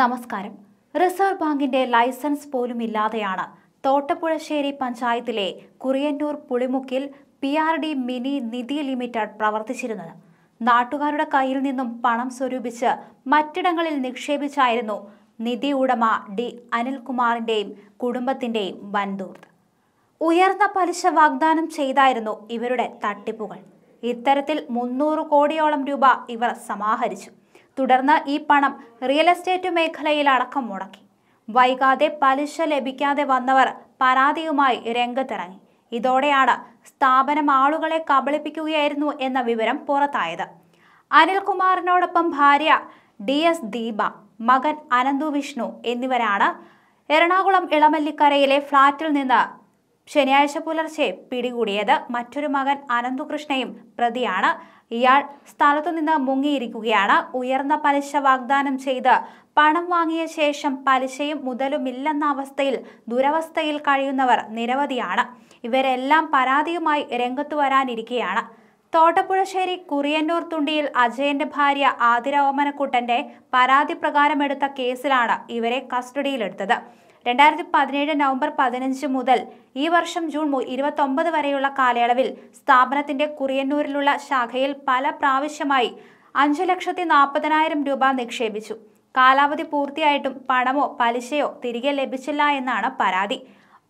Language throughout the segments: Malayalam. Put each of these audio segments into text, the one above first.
നമസ്കാരം റിസർവ് ബാങ്കിന്റെ ലൈസൻസ് പോലും ഇല്ലാതെയാണ് തോട്ടപ്പുഴശ്ശേരി പഞ്ചായത്തിലെ കുറിയന്നൂർ പുളിമുക്കിൽ P R D mini Nidhi limited പ്രവർത്തിച്ചിരുന്നത് നാട്ടുകാരുടെ കയ്യിൽ നിന്നും പണം സ്വരൂപിച്ച് മറ്റിടങ്ങളിൽ നിക്ഷേപിച്ചായിരുന്നു നിധി ഉടമ ഡി അനിൽകുമാറിന്റെയും കുടുംബത്തിന്റെയും വൻതൂർത്ത് ഉയർന്ന പലിശ വാഗ്ദാനം ചെയ്തായിരുന്നു ഇവരുടെ തട്ടിപ്പുകൾ ഇത്തരത്തിൽ മുന്നൂറ് കോടിയോളം രൂപ ഇവർ സമാഹരിച്ചു തുടർന്ന് ഈ പണം റിയൽ എസ്റ്റേറ്റ് മേഖലയിൽ അടക്കം മുടക്കി വൈകാതെ പലിശ ലഭിക്കാതെ വന്നവർ പരാതിയുമായി രംഗത്തിറങ്ങി ഇതോടെയാണ് സ്ഥാപനം ആളുകളെ കബളിപ്പിക്കുകയായിരുന്നു എന്ന വിവരം പുറത്തായത് അനിൽകുമാറിനോടൊപ്പം ഭാര്യ ഡി എസ് ദീപ മകൻ അനന്തു വിഷ്ണു എന്നിവരാണ് എറണാകുളം ഇളമല്ലിക്കരയിലെ ഫ്ളാറ്റിൽ നിന്ന് ശനിയാഴ്ച പുലർച്ചെ പിടികൂടിയത് മറ്റൊരു മകൻ അനന്തുകൃഷ്ണയും പ്രതിയാണ് ഇയാൾ സ്ഥലത്തുനിന്ന് മുങ്ങിയിരിക്കുകയാണ് ഉയർന്ന പലിശ വാഗ്ദാനം ചെയ്ത് പണം വാങ്ങിയ ശേഷം പലിശയും മുതലുമില്ലെന്ന അവസ്ഥയിൽ ദുരവസ്ഥയിൽ കഴിയുന്നവർ നിരവധിയാണ് ഇവരെല്ലാം പരാതിയുമായി രംഗത്തു വരാനിരിക്കുകയാണ് തോട്ടപ്പുഴശ്ശേരി കുറിയന്നൂർ തുണ്ടിയിൽ അജയന്റെ ഭാര്യ ആതിര ഓമനക്കുട്ടന്റെ പരാതി പ്രകാരമെടുത്ത കേസിലാണ് ഇവരെ കസ്റ്റഡിയിലെടുത്തത് രണ്ടായിരത്തി പതിനേഴ് നവംബർ പതിനഞ്ച് മുതൽ ഈ വർഷം ജൂൺ ഇരുപത്തി വരെയുള്ള കാലയളവിൽ സ്ഥാപനത്തിന്റെ കുറിയന്നൂരിലുള്ള ശാഖയിൽ പല പ്രാവശ്യമായി അഞ്ചു ലക്ഷത്തി നാൽപ്പതിനായിരം രൂപ നിക്ഷേപിച്ചു കാലാവധി പൂർത്തിയായിട്ടും പണമോ പലിശയോ തിരികെ ലഭിച്ചില്ല എന്നാണ് പരാതി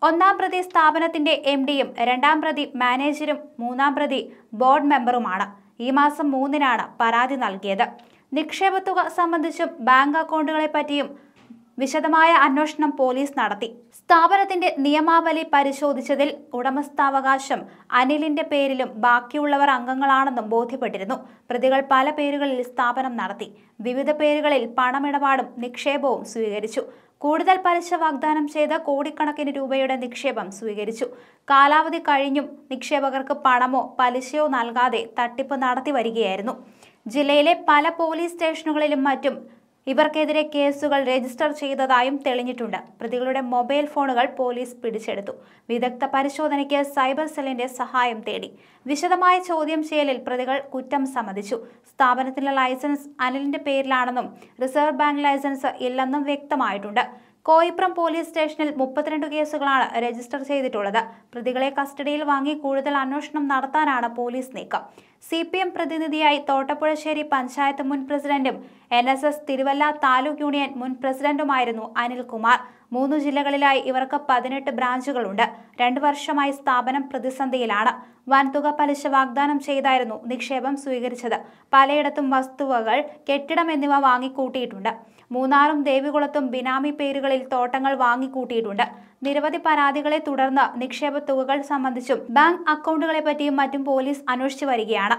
ഒന്നാം പ്രതി സ്ഥാപനത്തിന്റെ എം ഡിയും രണ്ടാം പ്രതി മാനേജരും മൂന്നാം പ്രതി ബോർഡ് മെമ്പറുമാണ് ഈ മാസം മൂന്നിനാണ് പരാതി നൽകിയത് നിക്ഷേപ തുക സംബന്ധിച്ചും ബാങ്ക് അക്കൗണ്ടുകളെ പറ്റിയും വിശദമായ അന്വേഷണം പോലീസ് നടത്തി സ്ഥാപനത്തിന്റെ നിയമാവലി പരിശോധിച്ചതിൽ ഉടമസ്ഥാവകാശം അനിലിന്റെ പേരിലും ബാക്കിയുള്ളവർ അംഗങ്ങളാണെന്നും ബോധ്യപ്പെട്ടിരുന്നു പ്രതികൾ പല പേരുകളിൽ സ്ഥാപനം നടത്തി വിവിധ പേരുകളിൽ പണമിടപാടും നിക്ഷേപവും സ്വീകരിച്ചു കൂടുതൽ പലിശ വാഗ്ദാനം ചെയ്ത കോടിക്കണക്കിന് രൂപയുടെ നിക്ഷേപം സ്വീകരിച്ചു കാലാവധി കഴിഞ്ഞും നിക്ഷേപകർക്ക് പണമോ പലിശയോ നൽകാതെ തട്ടിപ്പ് നടത്തി വരികയായിരുന്നു ജില്ലയിലെ പല പോലീസ് സ്റ്റേഷനുകളിലും മറ്റും ഇവർക്കെതിരെ കേസുകൾ രജിസ്റ്റർ ചെയ്തതായും തെളിഞ്ഞിട്ടുണ്ട് പ്രതികളുടെ മൊബൈൽ ഫോണുകൾ പോലീസ് പിടിച്ചെടുത്തു വിദഗ്ധ പരിശോധനയ്ക്ക് സൈബർ സെല്ലിന്റെ സഹായം തേടി വിശദമായ ചോദ്യം ചെയ്യലിൽ പ്രതികൾ കുറ്റം സമ്മതിച്ചു സ്ഥാപനത്തിലെ ലൈസൻസ് അനിലിന്റെ പേരിലാണെന്നും റിസർവ് ബാങ്ക് ലൈസൻസ് ഇല്ലെന്നും വ്യക്തമായിട്ടുണ്ട് കോയിപ്രം പോലീസ് സ്റ്റേഷനിൽ മുപ്പത്തിരണ്ട് കേസുകളാണ് രജിസ്റ്റർ ചെയ്തിട്ടുള്ളത് പ്രതികളെ കസ്റ്റഡിയിൽ വാങ്ങി കൂടുതൽ അന്വേഷണം നടത്താനാണ് പോലീസ് നീക്കം സി പി എം പ്രതിനിധിയായി തോട്ടപ്പുഴശ്ശേരി പഞ്ചായത്ത് മുൻ പ്രസിഡന്റും N S S Thiruvalla taluk union മുൻ പ്രസിഡന്റുമായിരുന്നു അനിൽകുമാർ മൂന്ന് ജില്ലകളിലായി ഇവർക്ക് പതിനെട്ട് ബ്രാഞ്ചുകളുണ്ട് രണ്ടു വർഷമായി സ്ഥാപനം പ്രതിസന്ധിയിലാണ് വൻതുക പലിശ വാഗ്ദാനം ചെയ്തായിരുന്നു നിക്ഷേപം സ്വീകരിച്ചത് പലയിടത്തും വസ്തുവകൾ കെട്ടിടം എന്നിവ വാങ്ങിക്കൂട്ടിയിട്ടുണ്ട് മൂന്നാറും ദേവികുളത്തും ബിനാമി പേരുകളിൽ തോട്ടങ്ങൾ വാങ്ങിക്കൂട്ടിയിട്ടുണ്ട് നിരവധി പരാതികളെ തുടർന്ന് നിക്ഷേപ തുകകൾ സംബന്ധിച്ചും ബാങ്ക് അക്കൗണ്ടുകളെ പറ്റിയും മറ്റും പോലീസ് അന്വേഷിച്ചു വരികയാണ്